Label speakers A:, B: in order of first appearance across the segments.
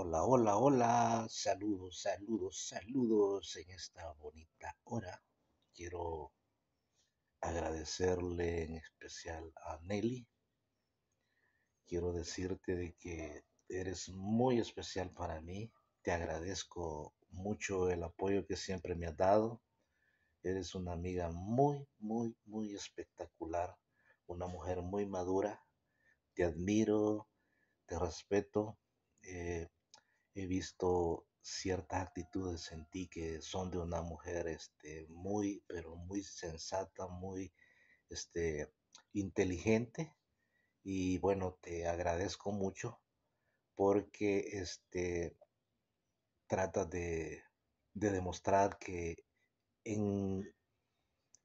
A: Hola, hola, hola, saludos, saludos, saludos en esta bonita hora. Quiero agradecerle en especial a Nelly. Quiero decirte de que eres muy especial para mí. Te agradezco mucho el apoyo que siempre me has dado. Eres una amiga muy, muy, muy espectacular. Una mujer muy madura. Te admiro, te respeto. Eh, he visto ciertas actitudes en ti que son de una mujer este, muy, pero muy sensata, muy este, inteligente. Y bueno, te agradezco mucho porque este, trata de, de demostrar que en,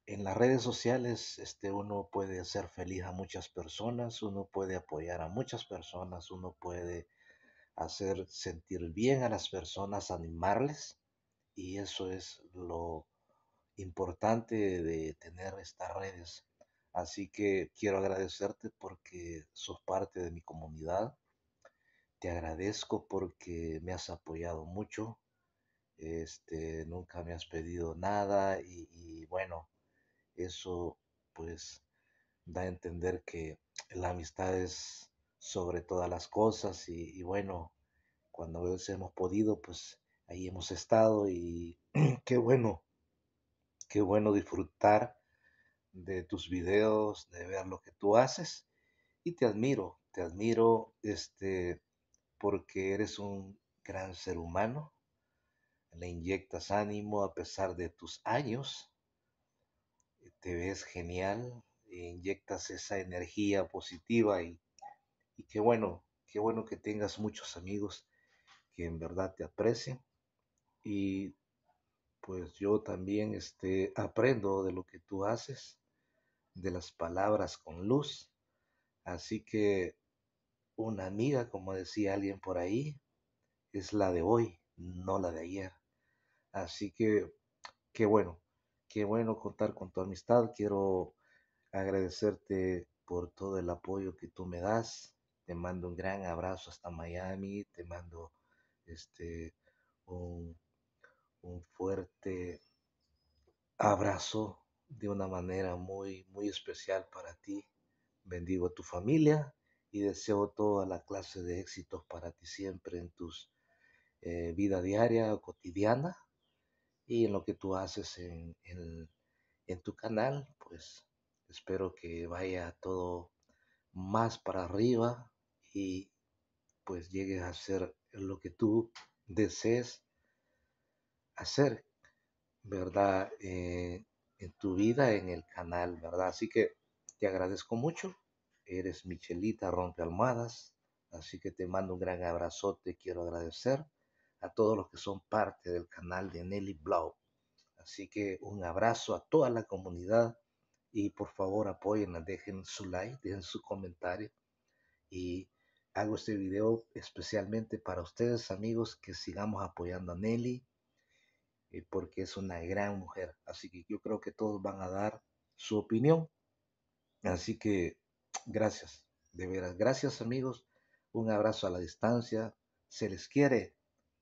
A: en, las redes sociales este, uno puede ser feliz a muchas personas, uno puede apoyar a muchas personas, uno puede hacer sentir bien a las personas, animarles. Y eso es lo importante de tener estas redes. Así que quiero agradecerte porque sos parte de mi comunidad. Te agradezco porque me has apoyado mucho. Este, nunca me has pedido nada y, y bueno, eso pues da a entender que la amistad es sobre todas las cosas y, bueno, cuando hemos podido, pues ahí hemos estado y qué bueno, qué bueno disfrutar de tus videos, de ver lo que tú haces y te admiro, te admiro este porque eres un gran ser humano, le inyectas ánimo a pesar de tus años, te ves genial, inyectas esa energía positiva y y qué bueno, qué bueno que tengas muchos amigos que en verdad te aprecian Y pues yo también este, aprendo de lo que tú haces, de las palabras con luz. Así que una amiga, como decía alguien por ahí, es la de hoy, no la de ayer. Así que qué bueno, qué bueno contar con tu amistad. Quiero agradecerte por todo el apoyo que tú me das, te mando un gran abrazo hasta Miami, te mando este, un, fuerte abrazo de una manera muy, muy especial para ti. Bendigo a tu familia y deseo toda la clase de éxitos para ti siempre en tu eh, vida diaria, cotidiana y en lo que tú haces en, en tu canal. Pues espero que vaya todo más para arriba, y pues llegues a hacer lo que tú desees hacer, ¿verdad? Eh, en tu vida, en el canal, ¿verdad? Así que te agradezco mucho. Eres Michelita Rompe Almohadas. Así que te mando un gran abrazote. Quiero agradecer a todos los que son parte del canal de Nelly Blau. Así que un abrazo a toda la comunidad y por favor apóyenla, dejen su like, dejen su comentario y hago este video especialmente para ustedes amigos que sigamos apoyando a Nelly eh, porque es una gran mujer así que yo creo que todos van a dar su opinión así que gracias de veras gracias amigos un abrazo a la distancia se les quiere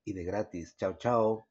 A: y de gratis chao chao